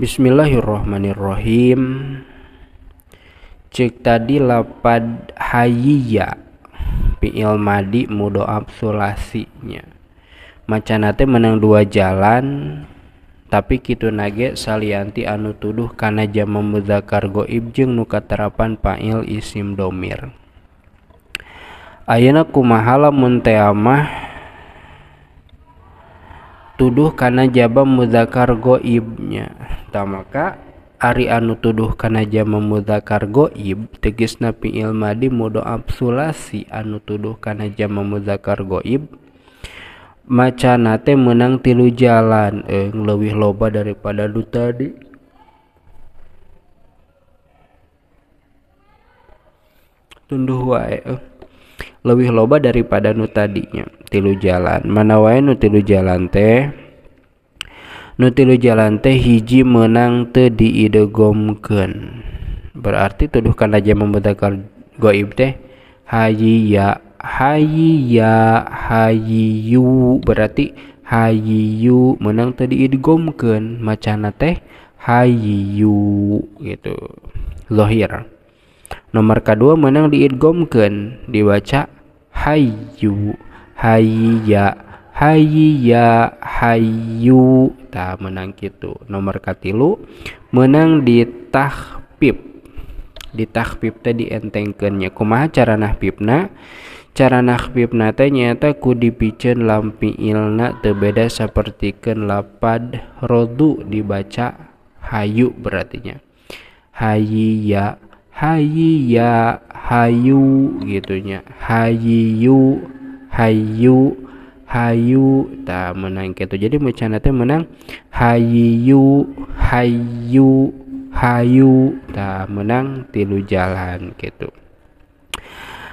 Bismillahirrahmanirrahim Cik tadi lapad hayiya Pi'il madi mudo absolasinya. Macanate menang dua jalan Tapi kitu nage salianti anu tuduh Karena jama mudhakar goib jeng nuka terapan pa'il isim domir Ayana kumahala munteamah tuduh karena jaba mudakar goibnya tak maka Ari anu tuduh karena jama mudakar goib tegis napi ilmadi mudo absulasi anu tuduh karena jama mudakar goib macanate menang tilu jalan eh lebih loba daripada lu tadi tunduh wae eh lebih loba daripada nu tadinya tilu jalan mana wae nu tilu jalan teh nu tilu jalan teh hiji menang teu diidegomkeun berarti tuduhkan aja membetakar goib teh hayiya hayiya hayiyu berarti hayiyu menang teu diidegomkeun macana teh hayiyu gitu lohir nomor kedua menang diidgomkan dibaca Hayu, hayya hayya hayyu tah menang kitu nomor katilu menang di tahpip di tahpip teh dientengkeunnya kumaha cara nahpipna cara nahpipna teh nyata ku dipiceun lampi ilna teu seperti ken lapad rodu dibaca hayu berartinya hayya hayya hayu gitunya hayu hayu hayu ta menang gitu jadi macam teh menang hayu hayu hayu ta menang tilu jalan gitu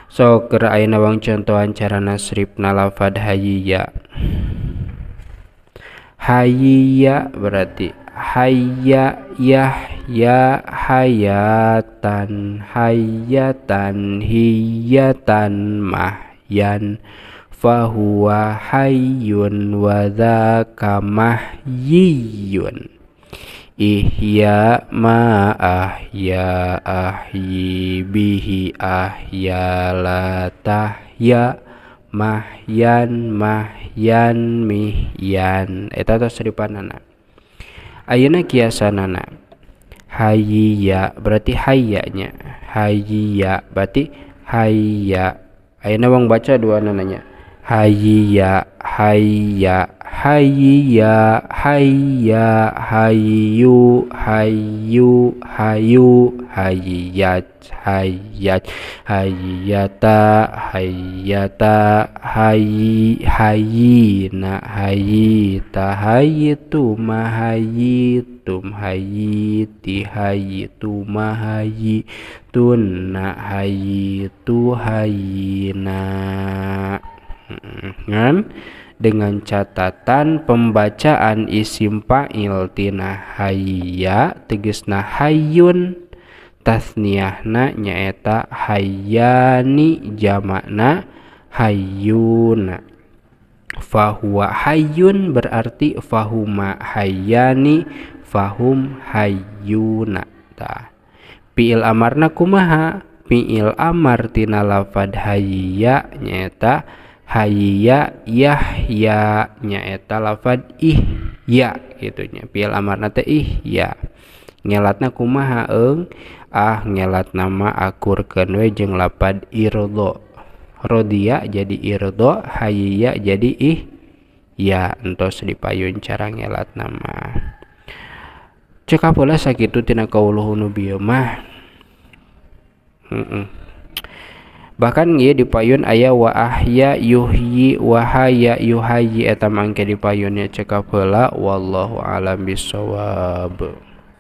so kera ayeuna wang contohan cara nasrib nalafad hayiya hayiya berarti hayya yah Ya hayatan hayatan hiyatan mahyan fahuwa hayyun wa dhaka mahyiyun Ihya ma ahya ahyi bihi ahya la tahya mahyan mahyan mihyan eta tos seripanana ayeuna kiasanana hayya berarti hayanya, hayya berarti hayya Ayo nawang baca dua nananya hayya hayya hayya hayya hayyu hayyu hayu hayyat hayyat hayyata hayyata hayy hayyina hayyita mahayi hayyitum hayyiti hayyitum hayyitunna hayyitu hayyina kan dengan catatan pembacaan isim fa'il tina hayya tegesna hayyun tasniyahna nyaeta hayyani jamakna hayyun fahuwa hayyun berarti fahuma hayyani fahum hayyuna ta fiil amarna kumaha fiil amar tina lafad hayya nyaeta hayya yahya nya eta lafad ya, gitu nya pial amarna teh ya. ngelatna kumaha eung ah ngelat nama akurkeun we jeung lapad irdo rodia jadi irdo hayya jadi ih ya entos dipayun cara ngelat nama Cekapola sakitu tina kauluhu nu mm -mm bahkan ia dipayun ayah wa ahya yuhyi wahaya yuhayi etamangke dipayunnya cekapela wallahu alam bisawab